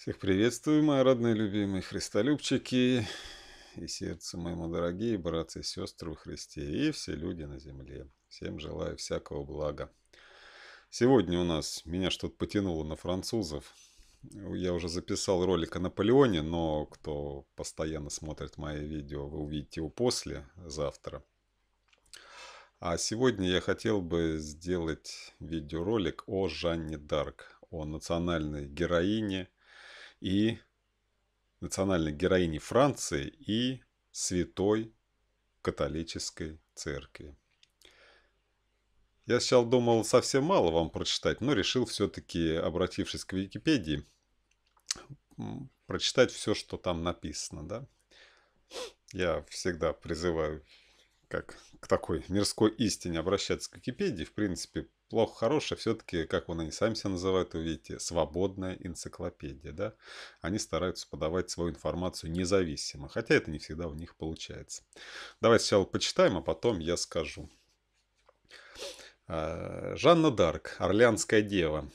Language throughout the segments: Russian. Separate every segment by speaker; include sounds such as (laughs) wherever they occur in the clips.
Speaker 1: Всех приветствую, мои родные, любимые христолюбчики и сердце моему дорогие братцы и сестры в Христе и все люди на земле. Всем желаю всякого блага. Сегодня у нас, меня что-то потянуло на французов. Я уже записал ролик о Наполеоне, но кто постоянно смотрит мои видео, вы увидите его после, завтра. А сегодня я хотел бы сделать видеоролик о Жанне Дарк, о национальной героине – и национальной героини Франции и святой католической церкви. Я сначала думал совсем мало вам прочитать, но решил все-таки, обратившись к Википедии, прочитать все, что там написано. Да? Я всегда призываю как к такой мирской истине обращаться к Википедии. В принципе, плохо хорошее, все-таки, как вон они сами себя называют, вы видите, свободная энциклопедия, да? Они стараются подавать свою информацию независимо, хотя это не всегда у них получается. Давайте сначала почитаем, а потом я скажу. А, Жанна Дарк, «Орлеанская дева»,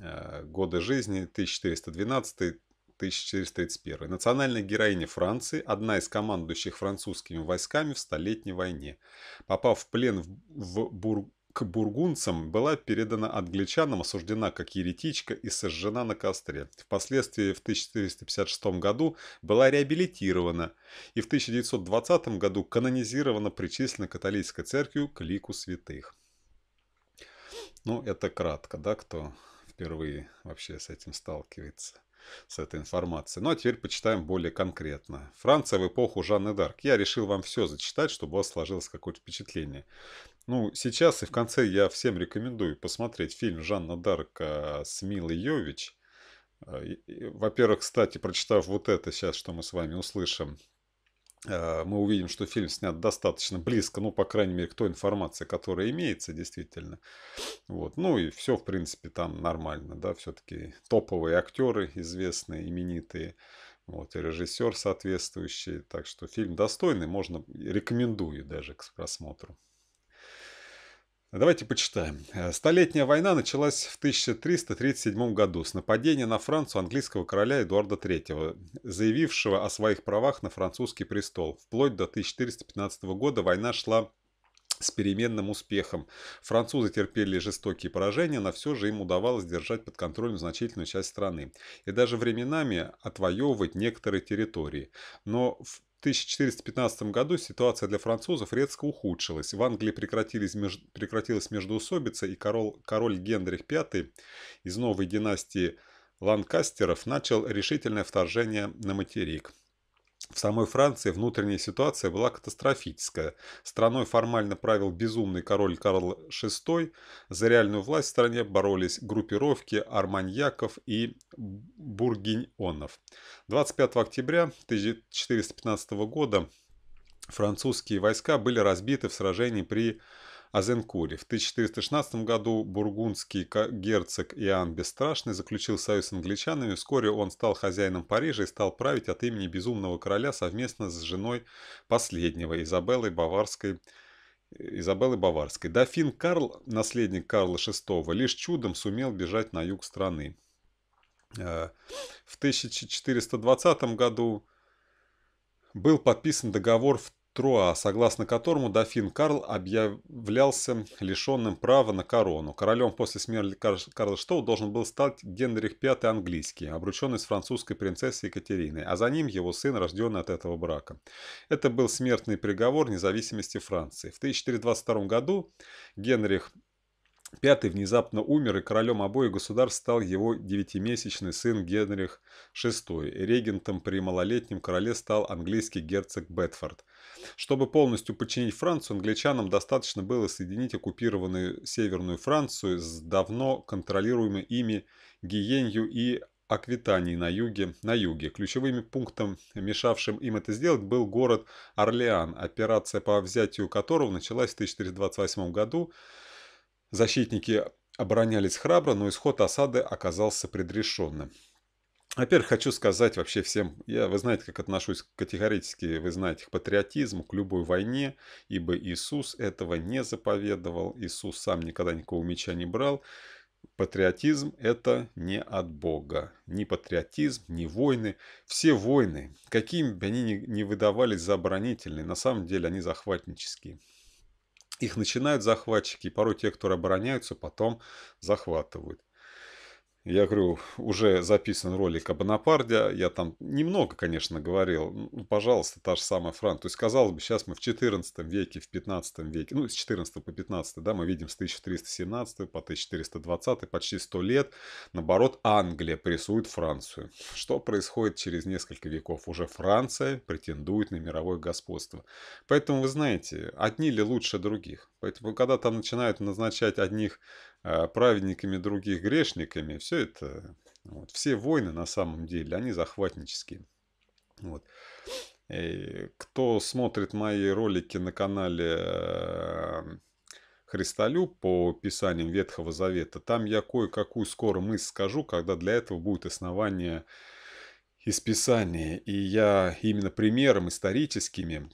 Speaker 1: а, годы жизни 1412 1431. Национальная героиня Франции, одна из командующих французскими войсками в Столетней войне. Попав в плен в, в Бур, к бургунцам была передана англичанам, осуждена как еретичка и сожжена на костре. Впоследствии в 1456 году была реабилитирована и в 1920 году канонизирована причислена католической церкви к лику святых. Ну, это кратко, да, кто впервые вообще с этим сталкивается с этой информацией. Ну а теперь почитаем более конкретно. Франция в эпоху Жанны Дарк. Я решил вам все зачитать, чтобы у вас сложилось какое-то впечатление. Ну, сейчас и в конце я всем рекомендую посмотреть фильм Жанна Дарк э, с Милой Йович. Э, во-первых, кстати, прочитав вот это сейчас, что мы с вами услышим, Э, мы увидим, что фильм снят достаточно близко, ну, по крайней мере, к той информации, которая имеется действительно. Вот. Ну и все, в принципе, там нормально, да, все-таки топовые актеры известные, именитые, вот, и режиссер соответствующий, так что фильм достойный, можно, рекомендую даже к просмотру. Давайте почитаем. Э, Столетняя война началась в 1337 году с нападения на Францию английского короля Эдуарда III, заявившего о своих правах на французский престол. Вплоть до 1415 года война шла с переменным успехом. Французы терпели жестокие поражения, но все же им удавалось держать под контролем значительную часть страны и даже временами отвоевывать некоторые территории. Но в 1415 году ситуация для французов резко ухудшилась. В Англии прекратились, меж... прекратилась междоусобица, и король, король Генрих V из новой династии Ланкастеров начал решительное вторжение на материк. В самой Франции внутренняя ситуация была катастрофическая. Страной формально правил безумный король Карл VI. За реальную власть в стране боролись группировки арманьяков и бургиньонов. 25 октября 1415 года французские войска были разбиты в сражении при Азенкуре В 1416 году бургундский герцог Иоанн Бесстрашный заключил союз с англичанами. Вскоре он стал хозяином Парижа и стал править от имени безумного короля совместно с женой последнего Изабеллой Баварской. Изабеллы Баварской. Дофин Карл, наследник Карла VI, лишь чудом сумел бежать на юг страны. Э, в 1420 году был подписан договор в Труа, согласно которому дофин Карл объявлялся лишенным права на корону. Королем после смерти Карла Штоу должен был стать Генрих V английский, обрученный с французской принцессой Екатериной, а за ним его сын, рожденный от этого брака. Это был смертный приговор независимости Франции. В 1422 году Генрих Пятый внезапно умер, и королем обоих государств стал его девятимесячный сын Генрих VI. Регентом при малолетнем короле стал английский герцог Бетфорд. Чтобы полностью подчинить Францию, англичанам достаточно было соединить оккупированную Северную Францию с давно контролируемой ими Гиенью и Аквитании на юге, на юге. Ключевым пунктом, мешавшим им это сделать, был город Орлеан, операция по взятию которого началась в 1428 году Защитники оборонялись храбро, но исход осады оказался предрешенным. Во-первых, хочу сказать вообще всем, я, вы знаете, как отношусь категорически, вы знаете, к патриотизму, к любой войне, ибо Иисус этого не заповедовал, Иисус сам никогда никакого меча не брал. Патриотизм – это не от Бога. Ни патриотизм, ни войны. Все войны, какими бы они ни выдавались за оборонительные, на самом деле они захватнические. Их начинают захватчики, и порой те, которые обороняются, потом захватывают. Я говорю, уже записан ролик о Бонапарде, я там немного, конечно, говорил, ну, ну пожалуйста, та же самая Франция. То есть, казалось бы, сейчас мы в 14 веке, в 15 веке, ну, с 14 по 15, да, мы видим с 1317 по 1420, почти 100 лет, наоборот, Англия прессует Францию. Что происходит через несколько веков? Уже Франция претендует на мировое господство. Поэтому, вы знаете, одни ли лучше других? Поэтому, когда там начинают назначать одних а, праведниками других грешниками, все это, вот, все войны на самом деле, они захватнические. Вот. И э, кто смотрит мои ролики на канале э, Христолюб по писаниям Ветхого Завета, там я кое-какую скоро мысль скажу, когда для этого будет основание из Писания. И я именно примером историческими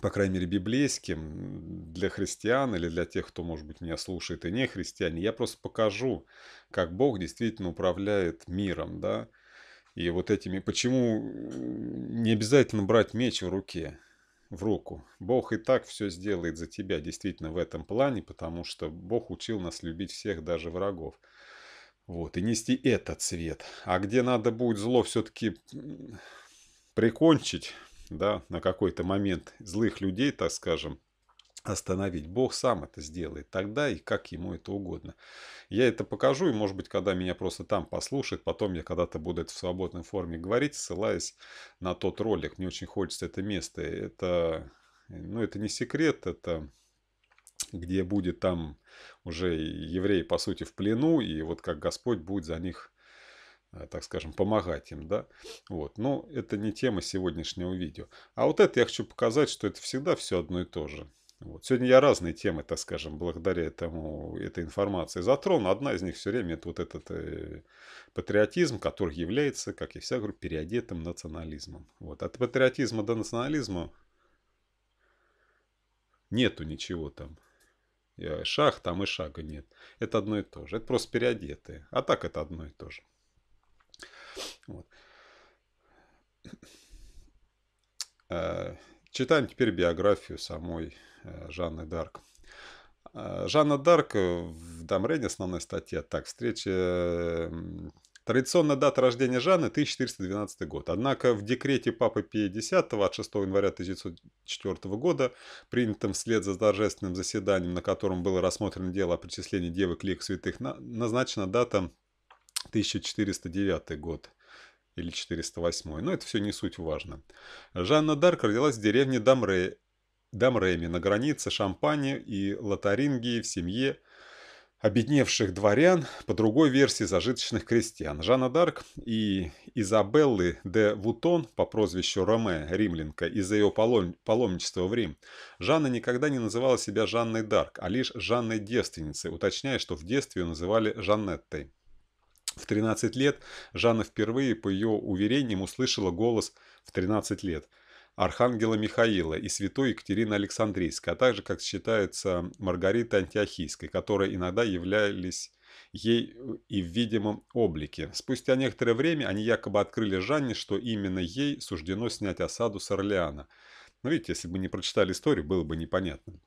Speaker 1: по крайней мере, библейским, для христиан или для тех, кто, может быть, меня слушает и не христиане, я просто покажу, как Бог действительно управляет миром, да, и вот этими, почему не обязательно брать меч в руке, в руку. Бог и так все сделает за тебя, действительно, в этом плане, потому что Бог учил нас любить всех, даже врагов. Вот, и нести этот свет. А где надо будет зло все-таки прикончить, да, на какой-то момент злых людей, так скажем, остановить. Бог сам это сделает тогда и как ему это угодно. Я это покажу, и может быть, когда меня просто там послушают потом я когда-то буду это в свободной форме говорить, ссылаясь на тот ролик. Мне очень хочется это место. Это, ну, это не секрет, это где будет там уже евреи, по сути, в плену, и вот как Господь будет за них Э, так скажем, помогать им, да, вот, но это не тема сегодняшнего видео. А вот это я хочу показать, что это всегда все одно и то же. Вот. Сегодня я разные темы, так скажем, благодаря этому, этой информации затронул. Одна из них все время это вот этот э, патриотизм, который является, как я всегда говорю, переодетым национализмом. Вот. От патриотизма до национализма нету ничего там. Э, шаг там и шага нет. Это одно и то же. Это просто переодетые. А так это одно и то же. Вот. Э, читаем теперь биографию самой э, Жанны Дарк. Э, Жанна Дарк в Дамрене, основной статье, так, встреча... Эм, традиционная дата рождения Жанны – 1412 год. Однако в декрете Папы Пия X от 6 января 1904 года, принятом вслед за торжественным заседанием, на котором было рассмотрено дело о причислении Девы к лик святых, назначена дата 1409 год или 408, но это все не суть важно. Жанна Дарк родилась в деревне Дамре... Дамреми на границе Шампани и Лотарингии в семье обедневших дворян, по другой версии зажиточных крестьян. Жанна Дарк и Изабеллы де Вутон по прозвищу Роме, римлянка, из-за ее палом... паломничества в Рим, Жанна никогда не называла себя Жанной Дарк, а лишь Жанной девственницей, уточняя, что в детстве ее называли Жаннеттой. В 13 лет Жанна впервые, по ее уверениям, услышала голос в 13 лет Архангела Михаила и святой Екатерины Александрийской, а также, как считается, Маргариты Антиохийской, которые иногда являлись ей э, и в видимом облике. Спустя некоторое время они якобы открыли Жанне, что именно ей суждено снять осаду с Орлеана. Но видите, если бы не прочитали историю, было бы непонятно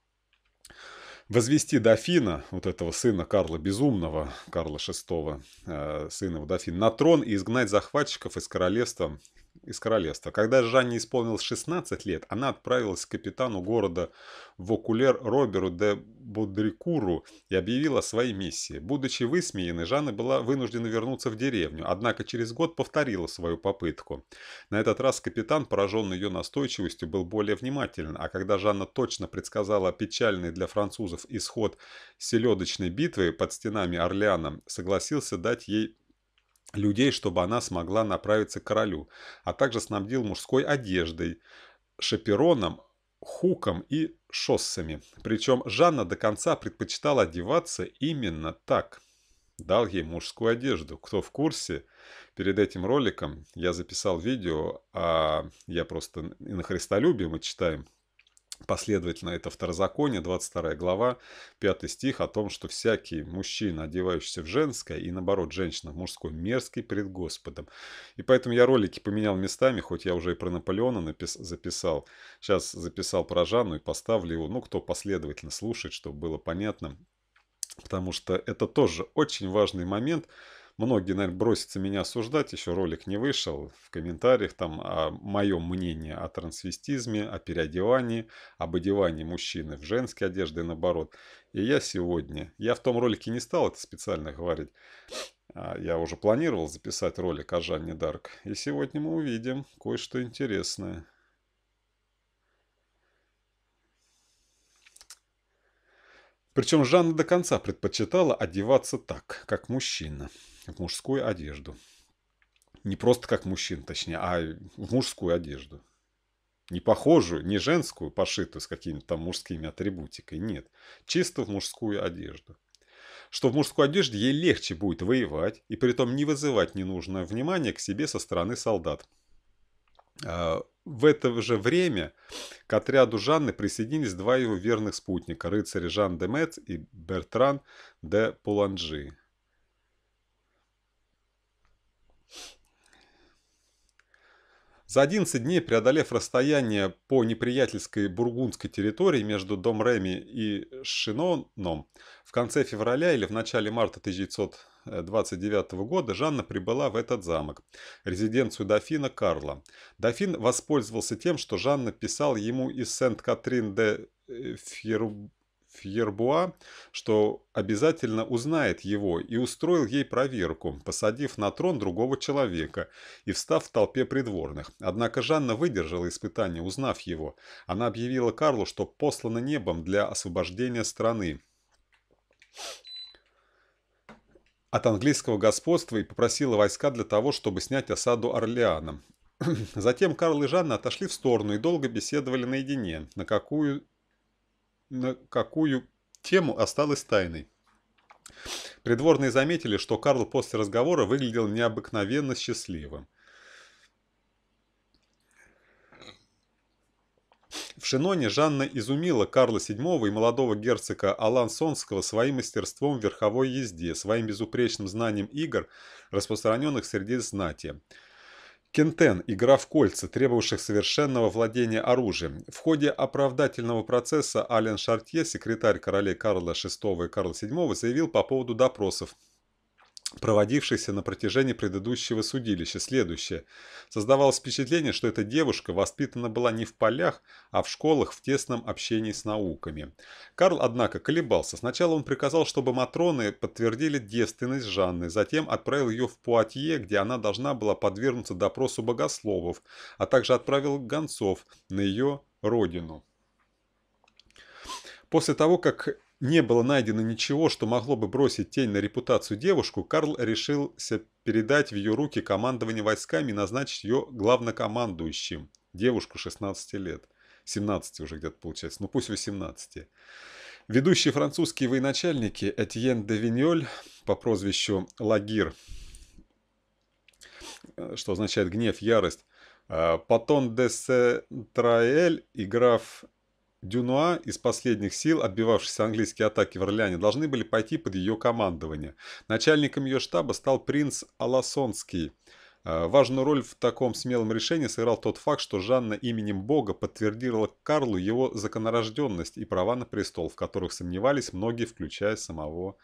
Speaker 1: возвести дофина, вот этого сына Карла Безумного, Карла VI, э, сына дофина, на трон и изгнать захватчиков из королевства из королевства. Когда Жанне исполнилось 16 лет, она отправилась к капитану города Вокулер Роберу де Бодрикуру и объявила о своей миссии. Будучи высмеянной, Жанна была вынуждена вернуться в деревню, однако через год повторила свою попытку. На этот раз капитан, пораженный ее настойчивостью, был более внимателен, а когда Жанна точно предсказала печальный для французов исход селедочной битвы под стенами Орлеана, согласился дать ей людей, чтобы она смогла направиться к королю, а также снабдил мужской одеждой, шапероном, хуком и шоссами. Причем Жанна до конца предпочитала одеваться именно так. Дал ей мужскую одежду. Кто в курсе, перед этим роликом я записал видео, а я просто и на христолюбие мы читаем Последовательно это второзаконие, 22 глава, 5 стих о том, что всякий мужчина, одевающийся в женское, и наоборот, женщина в мужское, мерзкий перед Господом. И поэтому я ролики поменял местами, хоть я уже и про Наполеона напис- записал. Сейчас записал про Жанну и поставлю его, ну, кто последовательно слушает, чтобы было понятно. Потому что это тоже очень важный момент – многие, наверное, бросятся меня осуждать, еще ролик не вышел, в комментариях там о моем мнении о трансвестизме, о переодевании, об одевании мужчины в женской одежде и наоборот. И я сегодня, я в том ролике не стал это специально говорить, а я уже планировал записать ролик о Жанне Дарк, и сегодня мы увидим кое-что интересное. Причем Жанна до конца предпочитала одеваться так, как мужчина в мужскую одежду. Не просто как мужчин, точнее, а в мужскую одежду. Не похожую, не женскую, пошитую с какими-то там мужскими атрибутикой, нет. Чисто в мужскую одежду. Что в мужской одежде ей легче будет воевать и при этом не вызывать ненужное внимание к себе со стороны солдат. А, в это же время к отряду Жанны присоединились два его верных спутника – рыцари Жан де Мец и Бертран де Пуланжи. За 11 дней, преодолев расстояние по неприятельской бургундской территории между Домреми и Шиноном, в конце февраля или в начале марта 1929 года Жанна прибыла в этот замок, резиденцию дофина Карла. Дофин воспользовался тем, что Жанна писал ему из Сент-Катрин де Фьеруб Фьербуа, что обязательно узнает его, и устроил ей проверку, посадив на трон другого человека и встав в толпе придворных. Однако Жанна выдержала испытание, узнав его. Она объявила Карлу, что послана небом для освобождения страны от английского господства и попросила войска для того, чтобы снять осаду Орлеана. (clears throat) Затем Карл и Жанна отошли в сторону и долго беседовали наедине, на какую на какую тему осталась тайной. Придворные заметили, что Карл после разговора выглядел необыкновенно счастливым. В Шиноне Жанна изумила Карла VII и молодого герцога Алансонского своим мастерством в верховой езде, своим безупречным знанием игр, распространенных среди знати. Кентен – игра в кольца, требовавших совершенного владения оружием. В ходе оправдательного процесса Ален Шартье, секретарь королей Карла VI и Карла VII, заявил по поводу допросов, проводившихся на протяжении предыдущего судилища, следующее. Создавалось впечатление, что эта девушка воспитана была не в полях, а в школах в тесном общении с науками. Карл, однако, колебался. Сначала он приказал, чтобы Матроны подтвердили девственность Жанны, затем отправил ее в Пуатье, где она должна была подвергнуться допросу богословов, а также отправил гонцов на ее родину. После того, как не было найдено ничего, что могло бы бросить тень на репутацию девушку, Карл решился передать в ее руки командование войсками и назначить ее главнокомандующим. Девушку 16 лет. 17 уже где-то получается, ну пусть 18. Ведущие французские военачальники Этьен де Виньоль по прозвищу Лагир, э, что означает гнев, ярость, э, Патон де Сентраэль и граф Дюнуа, из последних сил отбивавшиеся английские атаки в Орлеане, должны были пойти под ее командование. Начальником ее штаба стал принц Аласонский. Э, важную роль в таком смелом решении сыграл тот факт, что Жанна именем Бога подтвердила Карлу его законорожденность и права на престол, в которых сомневались многие, включая самого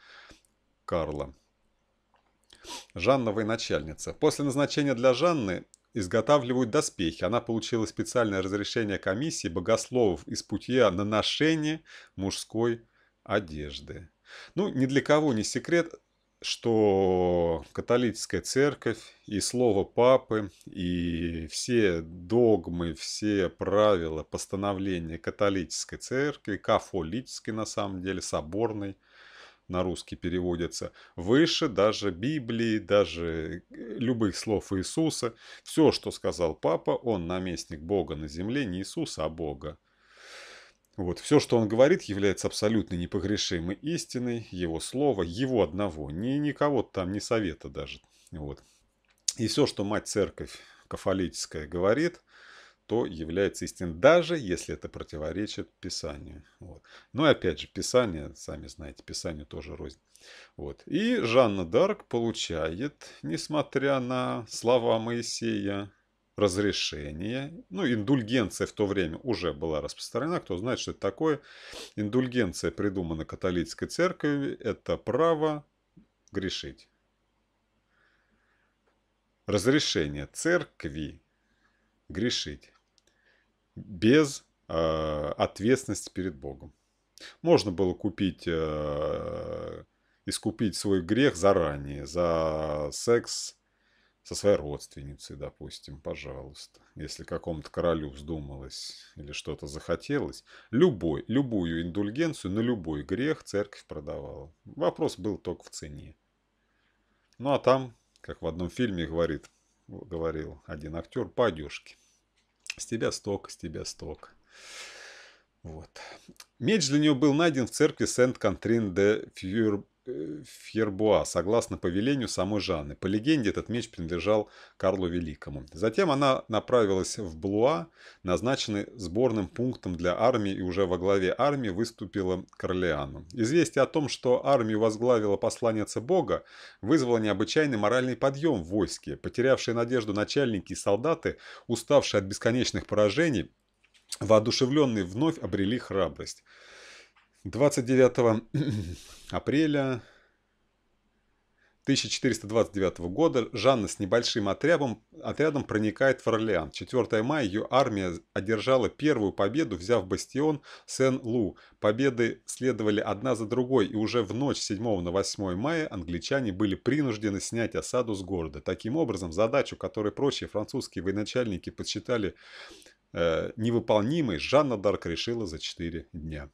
Speaker 1: Карла. Жанна военачальница. После назначения для Жанны изготавливают доспехи. Она получила специальное разрешение комиссии богословов из путье на ношение мужской одежды. Ну, ни для кого не секрет, что католическая церковь и слово папы, и все догмы, все правила постановления католической церкви, кафолической на самом деле, соборной – на русский переводится, выше даже Библии, даже э, любых слов Иисуса. Все, что сказал папа, он наместник Бога на земле, не Иисуса, а Бога. Вот, все, что он говорит, является абсолютно непогрешимой истиной, его слова его одного, ни, никого там, ни совета даже. Вот. И все, что мать церковь кафолическая говорит – то является истинным, даже если это противоречит Писанию. Вот. Ну и опять же, Писание, сами знаете, Писанию тоже рознь. Вот. И Жанна Дарк получает, несмотря на слова Моисея, разрешение. Ну, индульгенция в то время уже была распространена. Кто знает, что это такое. Индульгенция придумана католической церковью. Это право грешить. Разрешение церкви грешить без э, ответственности перед Богом. Можно было купить, э, искупить свой грех заранее, за секс со своей родственницей, допустим, пожалуйста. Если какому-то королю вздумалось или что-то захотелось, любой, любую индульгенцию на любой грех церковь продавала. Вопрос был только в цене. Ну а там, как в одном фильме говорит, говорил один актер, по одежке. С тебя сток, с тебя сток. Вот. Меч для нее был найден в церкви Сент-Контрин де Фьюр... Э, Фьербуа, согласно повелению самой Жанны. По легенде, этот меч принадлежал Карлу Великому. Затем она направилась в Блуа, назначенный сборным пунктом для армии, и уже во главе армии выступила к Известие о том, что армию возглавила посланница Бога, вызвало необычайный моральный подъем в войске. Потерявшие надежду начальники и солдаты, уставшие от бесконечных поражений, воодушевленные вновь обрели храбрость. 29 (clears throat) апреля 1429 года Жанна с небольшим отрядом, отрядом проникает в Орлеан. 4 мая ее армия одержала первую победу, взяв бастион Сен-Лу. Победы следовали одна за другой, и уже в ночь 7 на 8 мая англичане были принуждены снять осаду с города. Таким образом, задачу, которую прочие французские военачальники подсчитали э, невыполнимой, Жанна Дарк решила за 4 дня.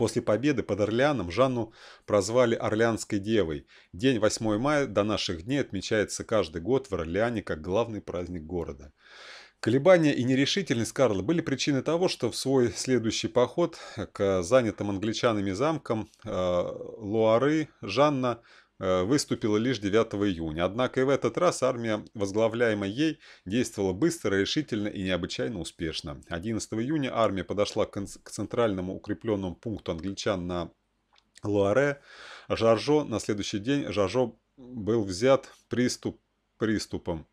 Speaker 1: После победы под Орлеаном Жанну прозвали Орлеанской девой. День 8 мая до наших дней отмечается каждый год в Орлеане как главный праздник города. Колебания и нерешительность Карла были причиной того, что в свой следующий поход к занятым англичанами замкам э, Луары Жанна – Э, выступила лишь 9 июня. Однако и в этот раз армия, возглавляемая ей, действовала быстро, решительно и необычайно успешно. 11 июня армия подошла к центральному укрепленному пункту англичан на Луаре. Жаржо на следующий день Жаржо был взят приступ, приступом.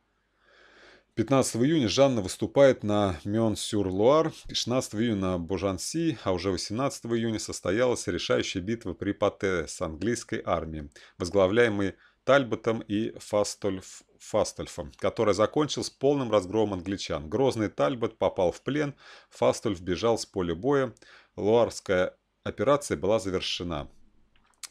Speaker 1: 15 июня Жанна выступает на Мён-Сюр-Луар, 16 июня на Божанси, а уже 18 июня состоялась решающая битва при Пате с английской армией, возглавляемой Тальботом и Фастольф, Фастольфом, которая закончилась полным разгромом англичан. Грозный Тальбот попал в плен, Фастольф бежал с поля боя, Луарская операция была завершена.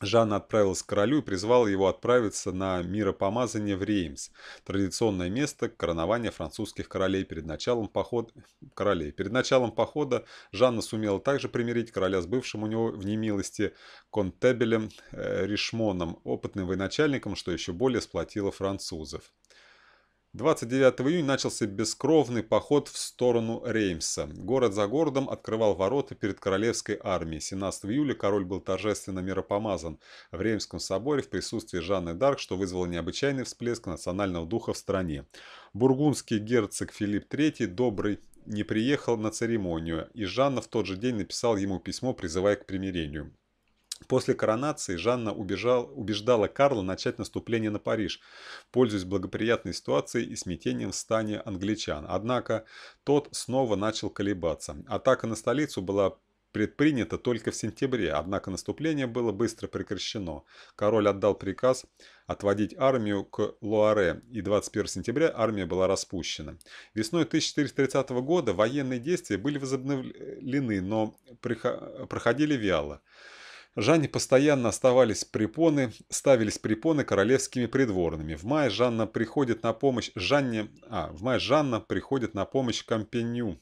Speaker 1: Жанна отправилась к королю и призвала его отправиться на миропомазание в Реймс, традиционное место коронования французских королей перед началом похода. Королей. Перед началом похода Жанна сумела также примирить короля с бывшим у него в немилости контебелем э, Ришмоном, опытным военачальником, что еще более сплотило французов. 29 июня начался бескровный поход в сторону Реймса. Город за городом открывал ворота перед королевской армией. 17 июля король был торжественно миропомазан в Реймском соборе в присутствии Жанны Дарк, что вызвало необычайный всплеск национального духа в стране. Бургундский герцог Филипп III, добрый не приехал на церемонию, и Жанна в тот же день написал ему письмо, призывая к примирению. После коронации Жанна убежал, убеждала Карла начать наступление на Париж, пользуясь благоприятной ситуацией и смятением в стане англичан. Однако тот снова начал колебаться. Атака на столицу была предпринято только в сентябре, однако наступление было быстро прекращено. Король отдал приказ отводить армию к Луаре, и 21 сентября армия была распущена. Весной 1430 года военные действия были возобновлены, но проходили вяло. Жанне постоянно оставались препоны, ставились препоны королевскими придворными. В мае Жанна приходит на помощь Жанне, а, в мае Жанна приходит на помощь Кампеню,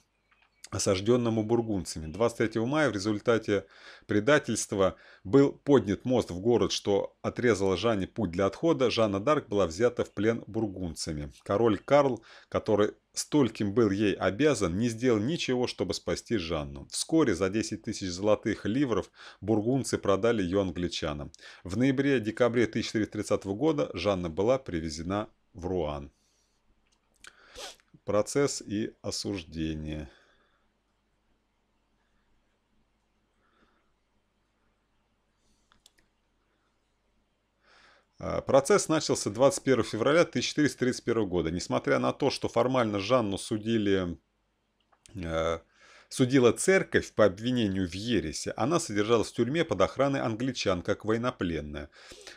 Speaker 1: осажденному бургунцами. 23 мая в результате предательства был поднят мост в город, что отрезало Жанне путь для отхода. Жанна Дарк была взята в плен бургунцами. Король Карл, который стольким был ей обязан, не сделал ничего, чтобы спасти Жанну. Вскоре за 10 тысяч золотых ливров бургунцы продали ее англичанам. В ноябре-декабре 1430 года Жанна была привезена в Руан. Процесс и осуждение. А, процесс начался 21 февраля 1431 года. Несмотря на то, что формально Жанну судили а, судила церковь по обвинению в ересе, она содержалась в тюрьме под охраной англичан, как военнопленная.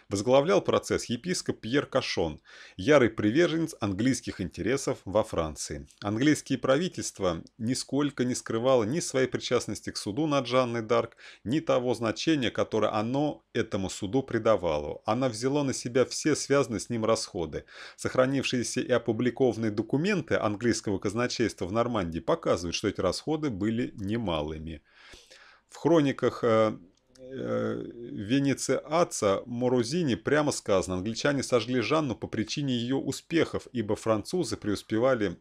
Speaker 1: Возглавлял процесс епископ Пьер Кашон, ярый приверженец английских интересов во Франции. Английские правительства нисколько не скрывало ни своей причастности к суду над Жанной Дарк, ни того значения, которое оно этому суду придавало. Она взяла на себя все связанные с ним расходы. Сохранившиеся и опубликованные документы английского казначейства в Нормандии показывают, что эти расходы были были немалыми. В хрониках э, э, Венециаца Морозини прямо сказано, англичане сожгли Жанну по причине ее успехов, ибо французы преуспевали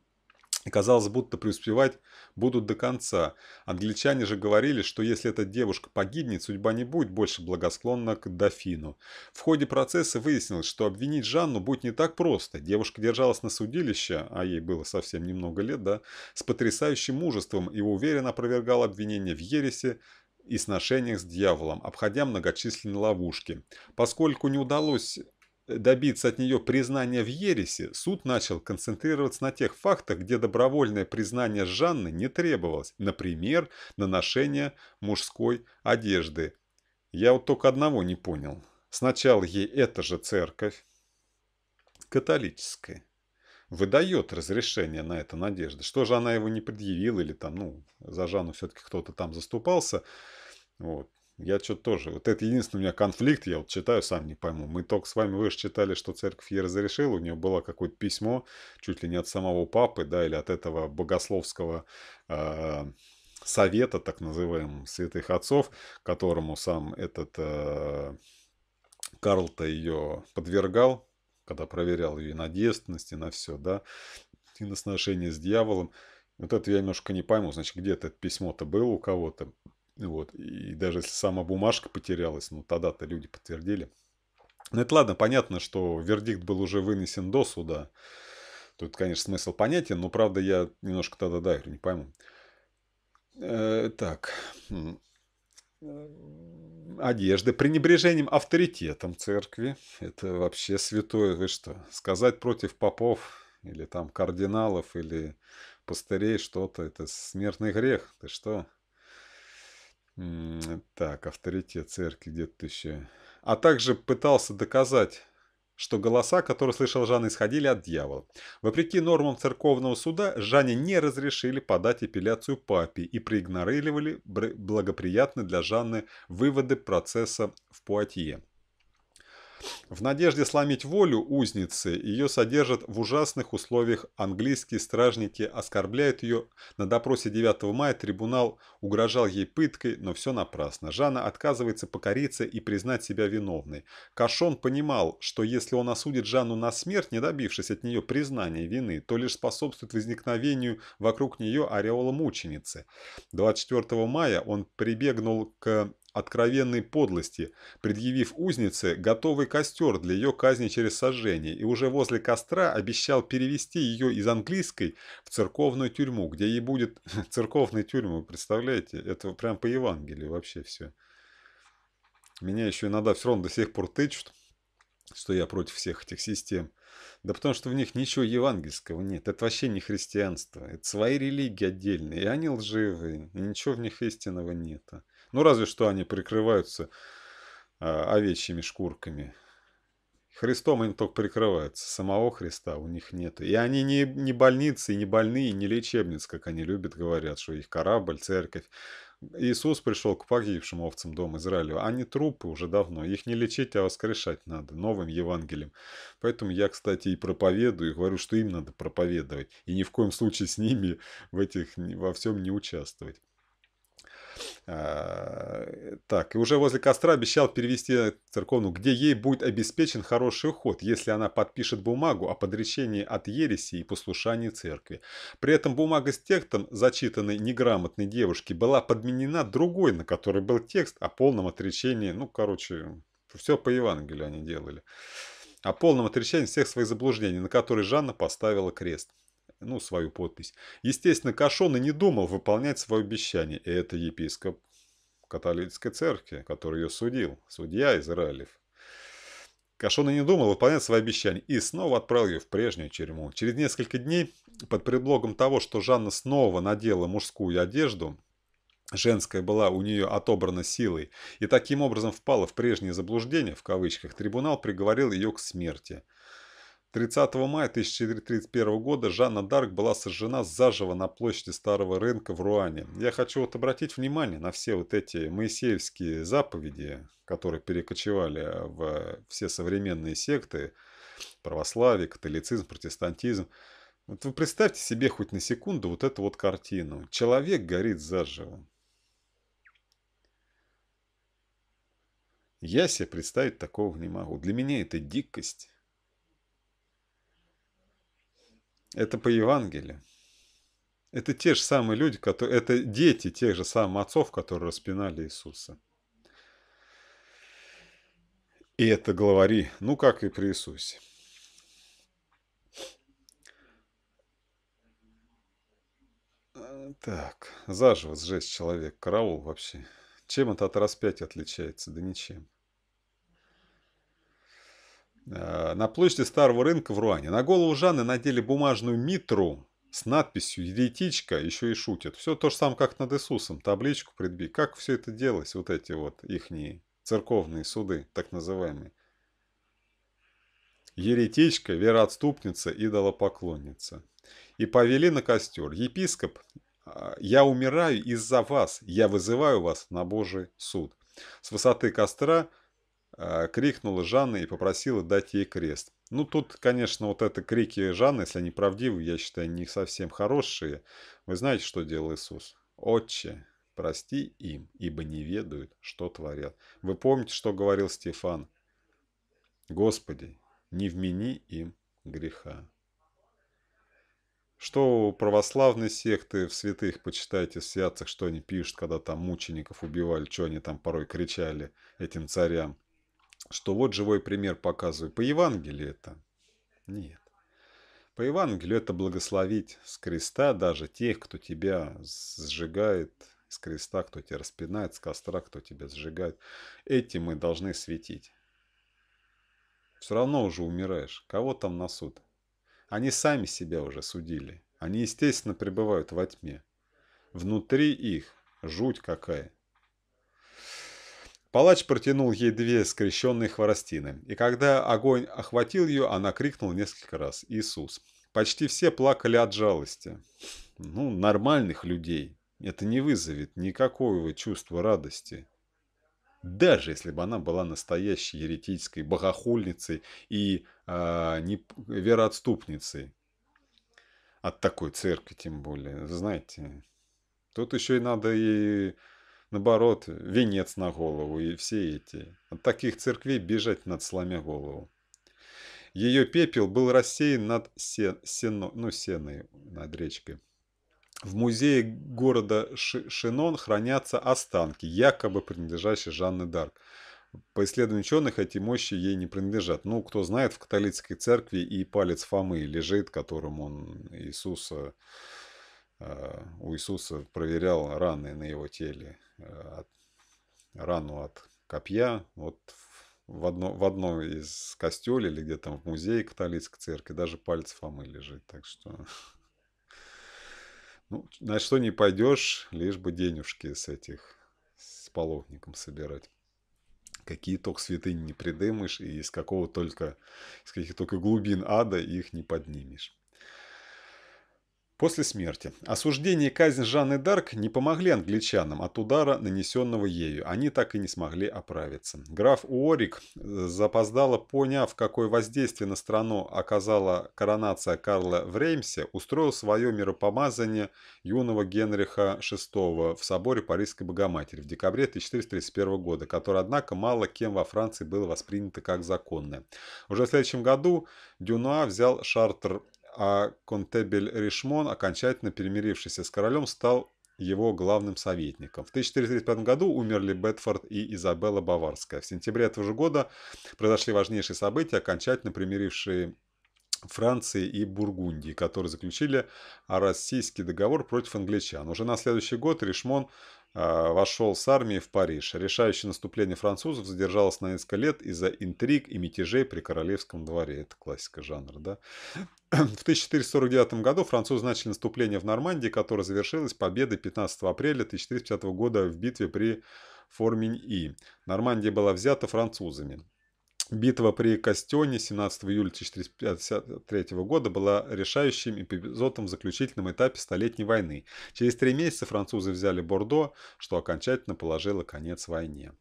Speaker 1: Казалось, будто преуспевать будут до конца. Англичане же говорили, что если эта девушка погибнет, судьба не будет больше благосклонна к дофину. В ходе процесса выяснилось, что обвинить Жанну будет не так просто. Девушка держалась на судилище, а ей было совсем немного лет, да, с потрясающим мужеством и уверенно опровергала обвинения в ересе, и сношениях с дьяволом, обходя многочисленные ловушки. Поскольку не удалось добиться от нее признания в ересе, суд начал концентрироваться на тех фактах, где добровольное признание Жанны не требовалось, например, на ношение мужской одежды. Я вот только одного не понял. Сначала ей эта же церковь, католическая, выдает разрешение на это надежды. Что же она его не предъявила или там, ну, за Жанну все-таки кто-то там заступался. Вот. Я что-то тоже. Вот это единственный у меня конфликт, я вот читаю, сам не пойму. Мы только с вами выше читали, что церковь ей разрешила, у нее было какое-то письмо, чуть ли не от самого папы, да, или от этого богословского э, совета, так называемого, святых отцов, которому сам этот э, Карл-то ее подвергал, когда проверял ее и на девственность, и на все, да, и на сношение с дьяволом. Вот это я немножко не пойму, значит, где-то это письмо-то было у кого-то, вот. И даже если сама бумажка потерялась, ну тогда-то люди подтвердили. Ну это ладно, понятно, что вердикт был уже вынесен до суда. Тут, конечно, смысл понятен, но правда я немножко тогда дайру не пойму. Э, так. Хм. Одежды. Пренебрежением авторитетом церкви. Это вообще святое. Вы что? Сказать против попов или там кардиналов или пастырей что-то. Это смертный грех. Ты что? Так, авторитет церкви где-то еще. А также пытался доказать что голоса, которые слышал Жанна, исходили от дьявола. Вопреки нормам церковного суда, Жанне не разрешили подать апелляцию папе и проигнорировали благоприятные для Жанны выводы процесса в Пуатье. В надежде сломить волю узницы ее содержат в ужасных условиях. Английские стражники оскорбляют ее. На допросе 9 мая трибунал угрожал ей пыткой, но все напрасно. Жанна отказывается покориться и признать себя виновной. Кашон понимал, что если он осудит Жанну на смерть, не добившись от нее признания вины, то лишь способствует возникновению вокруг нее ореола мученицы. 24 мая он прибегнул к откровенной подлости, предъявив узнице готовый костер для ее казни через сожжение и уже возле костра обещал перевести ее из английской в церковную тюрьму, где ей будет (laughs) церковная тюрьма, вы представляете? Это прям по Евангелию вообще все. Меня еще иногда все равно до сих пор тычут, что я против всех этих систем. Да потому что в них ничего евангельского нет. Это вообще не христианство. Это свои религии отдельные. И они лживые. И ничего в них истинного нет. Ну, разве что они прикрываются а, овечьими шкурками. Христом им только прикрываются. Самого Христа у них нет. И они не, не больницы, не больные, не лечебницы, как они любят говорят, что их корабль, церковь. Иисус пришел к погибшим овцам дома Израилю. Они трупы уже давно. Их не лечить, а воскрешать надо новым Евангелием. Поэтому я, кстати, и проповедую, и говорю, что им надо проповедовать. И ни в коем случае с ними в этих, во всем не участвовать. Э, так, и уже возле костра обещал перевести церковну, где ей будет обеспечен хороший уход, если она подпишет бумагу о подречении от ереси и послушании церкви. При этом бумага с текстом, зачитанной неграмотной девушке, была подменена другой, на которой был текст о полном отречении, ну, короче, все по Евангелию они делали. О полном отречении всех своих заблуждений, на которой Жанна поставила крест ну, свою подпись. Естественно, Кашон и не думал выполнять свое обещание, и это епископ католической церкви, который ее судил, судья Израилев. Кашон и не думал выполнять свои обещания и снова отправил ее в прежнюю тюрьму. Через несколько дней, под предлогом того, что Жанна снова надела мужскую одежду, женская была у нее отобрана силой, и таким образом впала в прежнее заблуждение, в кавычках, трибунал приговорил ее к смерти – 30 мая 1431 года Жанна Дарк была сожжена заживо на площади Старого рынка в Руане. Я хочу вот обратить внимание на все вот эти моисеевские заповеди, которые перекочевали в все современные секты, православие, католицизм, протестантизм. Вот вы представьте себе хоть на секунду вот эту вот картину. Человек горит заживо. Я себе представить такого не могу. Для меня это дикость. Это по Евангелию. Это те же самые люди, которые, это дети тех же самых отцов, которые распинали Иисуса. И это главари, ну как и при Иисусе. Так, заживо сжечь человек, караул вообще. Чем это от распятия отличается? Да ничем. Э, на площади Старого рынка в Руане. На голову Жанны надели бумажную митру с надписью «Еретичка» еще и шутят Все то же самое, как над Иисусом, табличку придби. Как все это делалось, вот эти вот ихние церковные суды, так называемые. Еретичка, вероотступница, идолопоклонница. И повели на костер. Епископ, э, я умираю из-за вас, я вызываю вас на Божий суд. С высоты костра – а, крикнула Жанна и попросила дать ей крест. Ну, тут, конечно, вот это крики Жанны, если они правдивы, я считаю, не совсем хорошие. Вы знаете, что делал Иисус? «Отче, прости им, ибо не ведают, что творят». Вы помните, что говорил Стефан? «Господи, не вмени им греха». Что у православной секты в святых, почитайте в святцах, что они пишут, когда там мучеников убивали, что они там порой кричали этим царям – что вот живой пример показываю. По Евангелию это? Нет. По Евангелию это благословить с креста даже тех, кто тебя сжигает, с креста, кто тебя распинает, с костра, кто тебя сжигает. Эти мы должны светить. Все равно уже умираешь. Кого там на суд? Они сами себя уже судили. Они, естественно, пребывают во тьме. Внутри их жуть какая. Палач протянул ей две скрещенные хворостины, и когда огонь охватил ее, она крикнула несколько раз «Иисус!». Почти все плакали от жалости. Ну, нормальных людей это не вызовет никакого чувства радости. Даже если бы она была настоящей еретической богохульницей и э, не, вероотступницей. От такой церкви тем более, знаете. Тут еще и надо и Наоборот, венец на голову и все эти. От таких церквей бежать над сломя голову. Ее пепел был рассеян над сен, сено, ну, сеной, над речкой. В музее города Шинон хранятся останки, якобы принадлежащие Жанны Дарк. По исследованию ученых, эти мощи ей не принадлежат. Ну, кто знает, в католической церкви и палец Фомы лежит, которым он Иисуса Э, у Иисуса проверял раны на его теле, э, от, рану от копья. Вот в, одно, в одной из костелей или где-то в музее католической церкви даже палец Фомы лежит. Так что (laughs) ну, на что не пойдешь, лишь бы денежки с этих, с половником собирать. Какие только святыни не придымешь, и из какого только, из каких только глубин ада их не поднимешь. После смерти. Осуждение и казнь Жанны Дарк не помогли англичанам от удара, нанесенного ею. Они так и не смогли оправиться. Граф Уорик э, запоздало, поняв, какое воздействие на страну оказала коронация Карла в Реймсе, устроил свое миропомазание юного Генриха VI в соборе Парижской Богоматери в декабре 1431 года, которое, однако, мало кем во Франции было воспринято как законное. Уже в следующем году Дюнуа взял шартер а контебель Ришмон, окончательно перемирившийся с королем, стал его главным советником. В 1435 году умерли Бетфорд и Изабелла Баварская. В сентябре этого же года произошли важнейшие события, окончательно примирившие Франции и Бургундии, которые заключили Российский договор против англичан. Уже на следующий год Ришмон а, вошел с армией в Париж. Решающее наступление французов задержалось на несколько лет из-за интриг и мятежей при королевском дворе. Это классика жанра, да? В 1449 году французы начали наступление в Нормандии, которое завершилось победой 15 апреля 1450 года в битве при Форминь-И. Нормандия была взята французами. Битва при Костене 17 июля 1453 года была решающим эпизодом в заключительном этапе Столетней войны. Через три месяца французы взяли Бордо, что окончательно положило конец войне.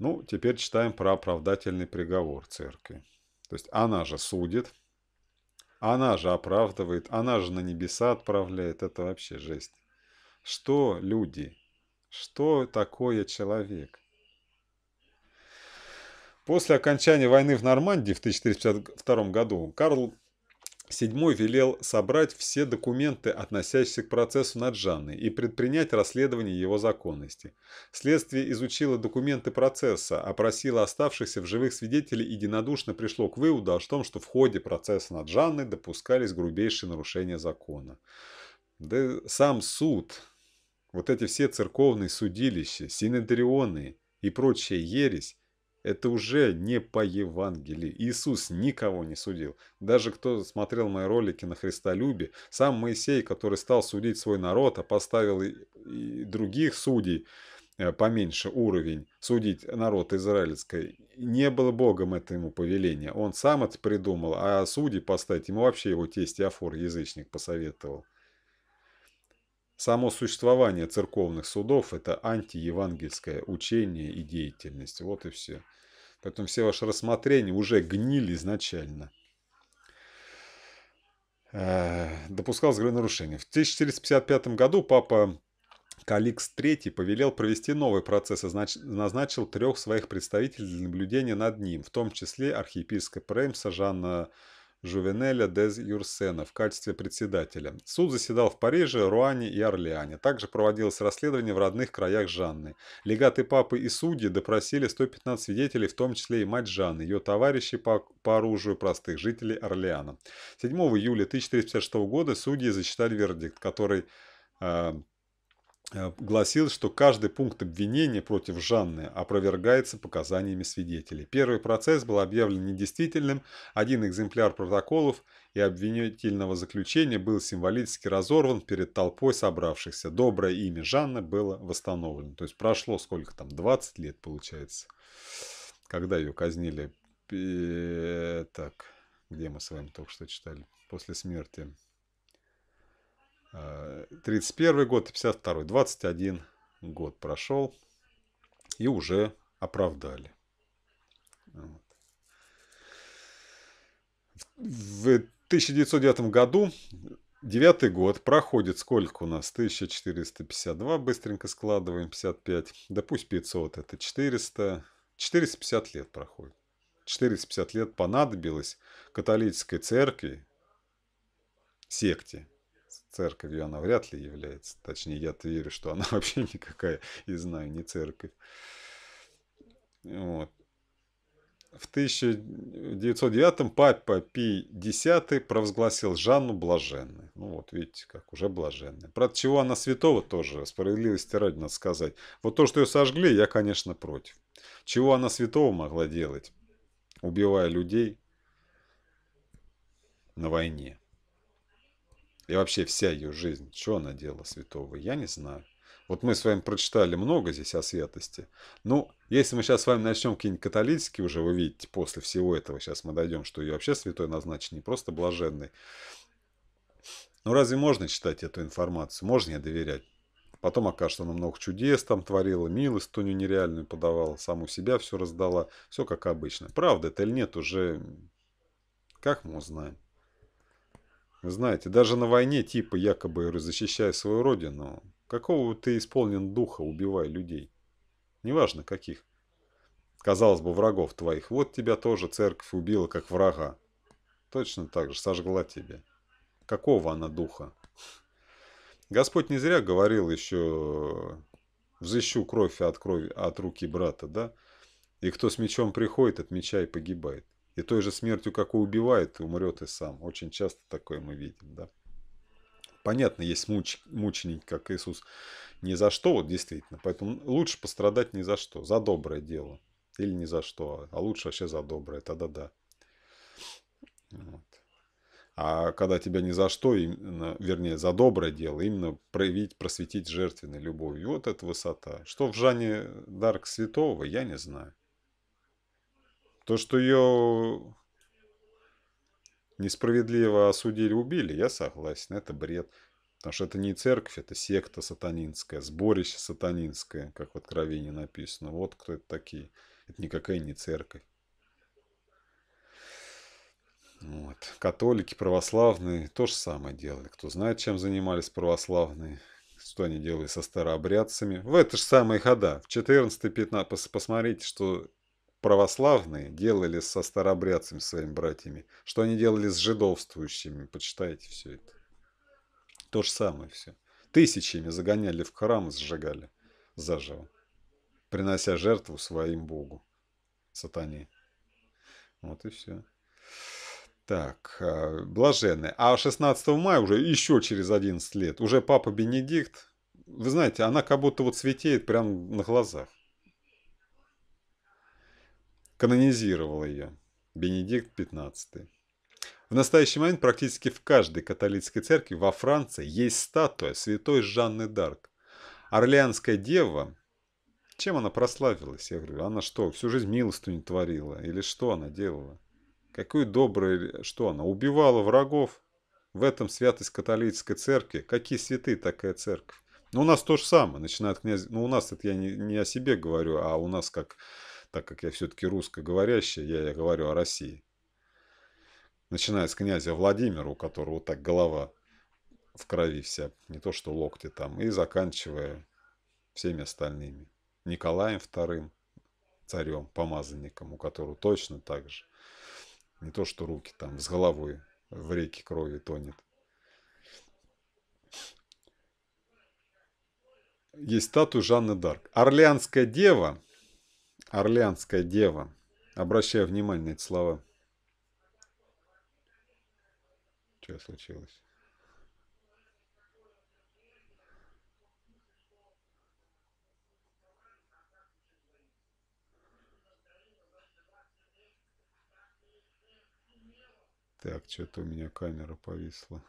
Speaker 1: Ну, теперь читаем про оправдательный приговор церкви. То есть она же судит, она же оправдывает, она же на небеса отправляет. Это вообще жесть. Что люди? Что такое человек? После окончания войны в Нормандии в 1452 году Карл VII велел собрать все документы, относящиеся к процессу над Жанной, и предпринять расследование его законности. Следствие изучило документы процесса, опросило оставшихся в живых свидетелей и единодушно пришло к выводу о том, что в ходе процесса над Жанной допускались грубейшие нарушения закона. Да сам суд, вот эти все церковные судилища, синедарионные и прочая ересь, это уже не по Евангелию. Иисус никого не судил. Даже кто смотрел мои ролики на Христолюбе, сам Моисей, который стал судить свой народ, а поставил и, других судей, э, поменьше уровень судить народ Израильской не было Богом это ему повеление. Он сам это придумал, а судей поставить ему вообще его тесть афор язычник, посоветовал. Само существование церковных судов – это антиевангельское учение и деятельность. Вот и все. Поэтому все ваши рассмотрения уже гнили изначально. Э, Допускал взгляд нарушения. В 1455 году папа Каликс III повелел провести новый процесс и назначил трех своих представителей для наблюдения над ним, в том числе архиепископ Реймса Жанна Жувенеля Дез Юрсена в качестве председателя. Суд заседал в Париже, Руане и Орлеане. Также проводилось расследование в родных краях Жанны. Легаты папы и судьи допросили 115 свидетелей, в том числе и мать Жанны, ее товарищи по, по оружию простых жителей Орлеана. 7 июля 1356 года судьи зачитали вердикт, который э, Э, гласил, что каждый пункт обвинения против Жанны опровергается показаниями свидетелей. Первый процесс был объявлен недействительным, один экземпляр протоколов и обвинительного заключения был символически разорван перед толпой собравшихся. Доброе имя Жанны было восстановлено. То есть прошло сколько там, 20 лет получается, когда ее казнили. Так, где мы с вами только что читали? После смерти. 31 год и 52 21 год прошел. И уже оправдали. Вот. В 1909 году, девятый год, проходит сколько у нас? 1452, быстренько складываем, 55, да пусть 500, это 400, 450 лет проходит. 450 лет понадобилось католической церкви, секте, церковью она вряд ли является. Точнее, я-то верю, что она (laughs) вообще никакая, и знаю, не церковь. Вот. В 1909 папа Пий X провозгласил Жанну блаженной. Ну вот, видите, как уже блаженная. Правда, чего она святого тоже, справедливости ради надо сказать. Вот то, что ее сожгли, я, конечно, против. Чего она святого могла делать, убивая людей на войне? и вообще вся ее жизнь, что она делала святого, я не знаю. Вот мы с вами прочитали много здесь о святости. Ну, если мы сейчас с вами начнем какие-нибудь католические уже, вы видите, после всего этого сейчас мы дойдем, что ее вообще святой назначен, не просто блаженный. Ну, разве можно читать эту информацию? Можно ей доверять? Потом окажется, она много чудес там творила, милость тоню нереальную подавала, саму себя все раздала. Все как обычно. Правда это или нет, уже как мы узнаем? Знаете, даже на войне типа якобы защищая свою родину, какого ты исполнен духа, убивай людей? Неважно каких. Казалось бы, врагов твоих. Вот тебя тоже церковь убила, как врага. Точно так же сожгла тебя. Какого она духа? Господь не зря говорил еще «взыщу кровь от, крови, от руки брата», да? И кто с мечом приходит, от меча и погибает. И той же смертью, какой убивает, умрет и сам. Очень часто такое мы видим, да. Понятно, есть муч, мученик, как Иисус, ни за что, вот действительно. Поэтому лучше пострадать ни за что, за доброе дело. Или ни за что, а, а лучше вообще за доброе, тогда да. Вот. А когда тебя ни за что, именно, вернее, за доброе дело, именно проявить, просветить жертвенной любовью. Вот эта высота. Что в Жане э, Дарк Святого, я не знаю. То, что ее несправедливо осудили, убили, я согласен, это бред. Потому что это не церковь, это секта сатанинская, сборище сатанинское, как в Откровении написано. Вот кто это такие. Это никакая не церковь. Вот. Католики, православные то же самое делали. Кто знает, чем занимались православные, что они делали со старообрядцами. В это же самые хода. В 14-15, посмотрите, что православные делали со старобрядцами своими братьями, что они делали с жидовствующими, почитайте все это. То же самое все. Тысячами загоняли в храм и сжигали заживо, принося жертву своим Богу, сатане. Вот и все. Так, э, блаженные. А 16 мая уже еще через 11 лет уже папа Бенедикт, вы знаете, она как будто вот светеет прямо на глазах канонизировал ее Бенедикт XV. В настоящий момент практически в каждой католической церкви во Франции есть статуя святой Жанны Д'Арк. Орлеанская дева, чем она прославилась? Я говорю, она что, всю жизнь милостыню творила? Или что она делала? Какую добрую, что она, убивала врагов? В этом святость католической церкви. Какие святые такая церковь? Ну, у нас то же самое, начинает князь... Ну, у нас это я не, не о себе говорю, а у нас как так как я все-таки русскоговорящий, я, я говорю о России. Начиная с князя Владимира, у которого вот так голова в крови вся, не то что локти там, и заканчивая всеми остальными. Николаем II, царем, помазанником, у которого точно так же. Не то что руки там с головой в реке крови тонет. Есть статуя Жанны Дарк. Орлеанская дева Орлеанская дева, обращая внимание на эти слова. Что случилось? Так, что-то у меня камера повисла.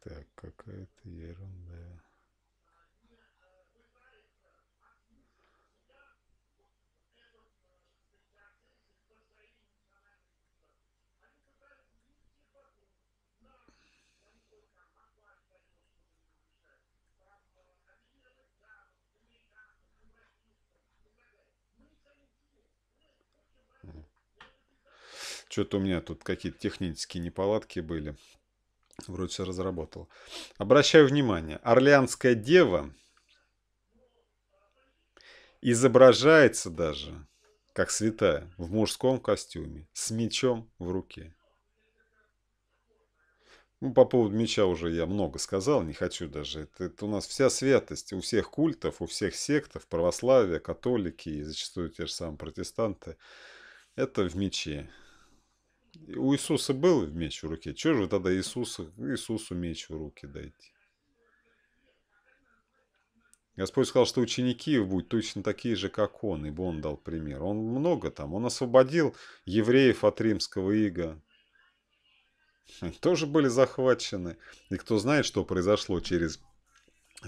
Speaker 1: Так, какая-то ерунда. Что-то у меня тут какие-то технические неполадки были. Вроде все разработал. Обращаю внимание, Орлеанская дева изображается даже как святая в мужском костюме, с мечом в руке. Ну, по поводу меча уже я много сказал, не хочу даже. Это, это у нас вся святость у всех культов, у всех сектов, православия, католики и зачастую те же самые протестанты. Это в мече. У Иисуса был меч в руке. Чего же вы тогда Иисуса, Иисусу меч в руки дайте? Господь сказал, что ученики будут точно такие же, как он, ибо он дал пример. Он много там. Он освободил евреев от римского ига. тоже были захвачены. И кто знает, что произошло через 20-30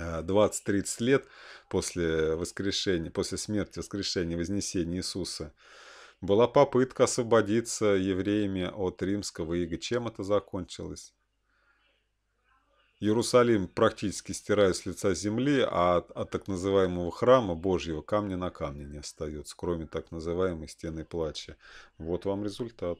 Speaker 1: а, лет после воскрешения, после смерти, воскрешения, вознесения Иисуса – была попытка освободиться евреями от римского ига. Чем это закончилось? Иерусалим практически стирают с лица земли, а от, от так называемого храма Божьего камня на камне не остается, кроме так называемой стены плача. Вот вам результат.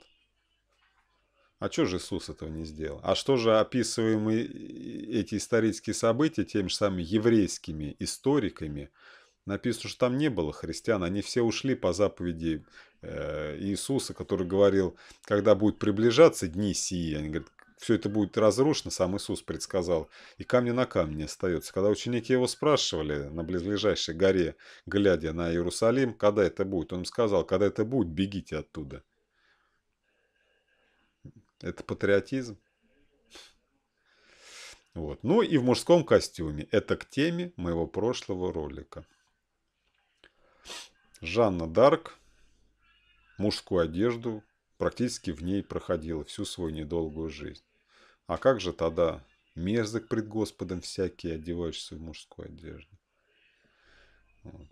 Speaker 1: А что же Иисус этого не сделал? А что же описываемые э, эти исторические события теми же самыми еврейскими историками – Написано, что там не было христиан, они все ушли по заповеди э, Иисуса, который говорил, когда будут приближаться дни сии, они говорят, все это будет разрушено, сам Иисус предсказал, и камни на камне остается. Когда ученики его спрашивали на близлежащей горе, глядя на Иерусалим, когда это будет, он им сказал, когда это будет, бегите оттуда. Это патриотизм. Вот. Ну и в мужском костюме. Это к теме моего прошлого ролика. Жанна Дарк мужскую одежду практически в ней проходила всю свою недолгую жизнь. А как же тогда мерзок пред Господом всякие, одевающиеся в мужскую одежду?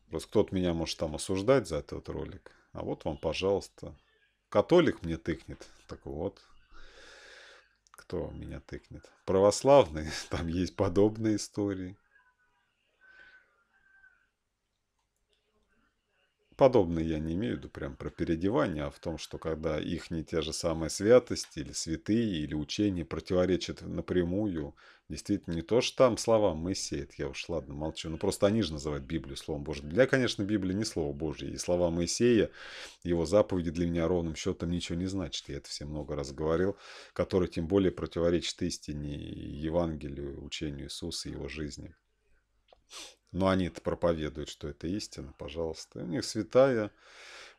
Speaker 1: Просто кто-то меня может там осуждать за этот ролик. А вот вам, пожалуйста. Католик мне тыкнет. Так вот, кто меня тыкнет. Православный (laughs) там есть подобные истории. подобные я не имею в виду прям про переодевание, а в том, что когда их не те же самые святости или святые, или учения противоречат напрямую, действительно не то, что там слова Моисея, это я уж ладно молчу, но ну, просто они же называют Библию Словом Божьим. Для, конечно, Библия не Слово Божье, и слова Моисея, его заповеди для меня ровным счетом ничего не значат, я это все много раз говорил, которые тем более противоречат истине, Евангелию, учению Иисуса и его жизни. Но они-то проповедуют, что это истина, пожалуйста. И у них святая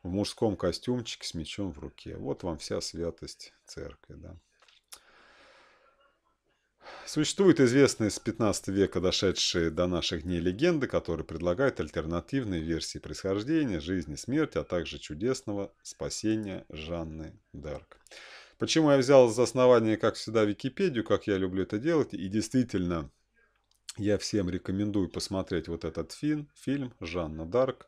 Speaker 1: в мужском костюмчике с мечом в руке. Вот вам вся святость церкви. Да. Существуют известные с 15 века дошедшие до наших дней легенды, которые предлагают альтернативные версии происхождения, жизни, смерти, а также чудесного спасения Жанны Дарк. Почему я взял за основание, как всегда, Википедию, как я люблю это делать, и действительно я всем рекомендую посмотреть вот этот фин, фильм «Жанна Дарк».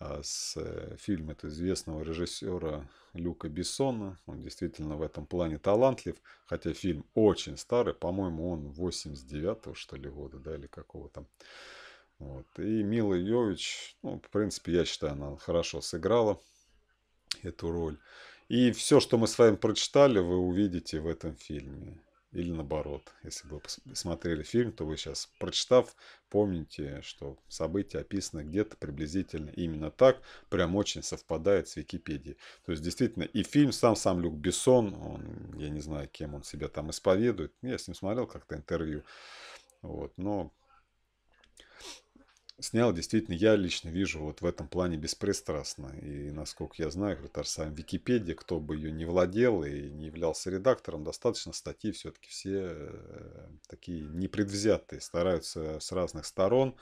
Speaker 1: А, с, э, фильм это известного режиссера Люка Бессона. Он действительно в этом плане талантлив. Хотя фильм очень старый. По-моему, он 89-го, что ли, года, да, или какого там. Вот. И Мила Йович, ну, в принципе, я считаю, она хорошо сыграла эту роль. И все, что мы с вами прочитали, вы увидите в этом фильме или наоборот. Если вы смотрели фильм, то вы сейчас, прочитав, помните, что события описаны где-то приблизительно именно так, прям очень совпадает с Википедией. То есть, действительно, и фильм сам, сам Люк Бессон, он, я не знаю, кем он себя там исповедует, я с ним смотрел как-то интервью, вот, но снял, действительно, я лично вижу вот в этом плане беспристрастно. И, насколько я знаю, говорит, сам Википедия, кто бы ее не владел и не являлся редактором, достаточно статьи все-таки все э, такие непредвзятые, стараются с разных сторон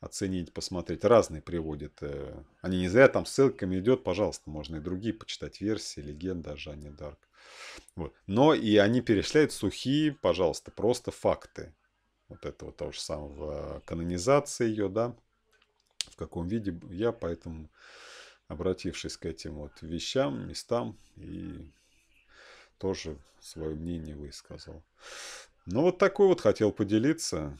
Speaker 1: оценить, посмотреть. Разные приводят. Э, они не зря там ссылками идет, пожалуйста, можно и другие почитать версии, легенда даже, а Дарк. Вот. Но и они перешляют сухие, пожалуйста, просто факты вот этого того же самого канонизации ее, да, в каком виде я, поэтому обратившись к этим вот вещам, местам и тоже свое мнение высказал. Ну вот такой вот хотел поделиться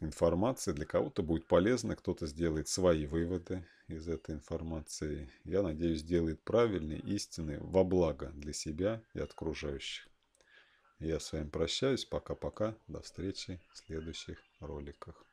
Speaker 1: информацией. Для кого-то будет полезно, кто-то сделает свои выводы из этой информации. Я надеюсь, сделает правильные, истинные, во благо для себя и окружающих. Я с вами прощаюсь. Пока-пока. До встречи в следующих роликах.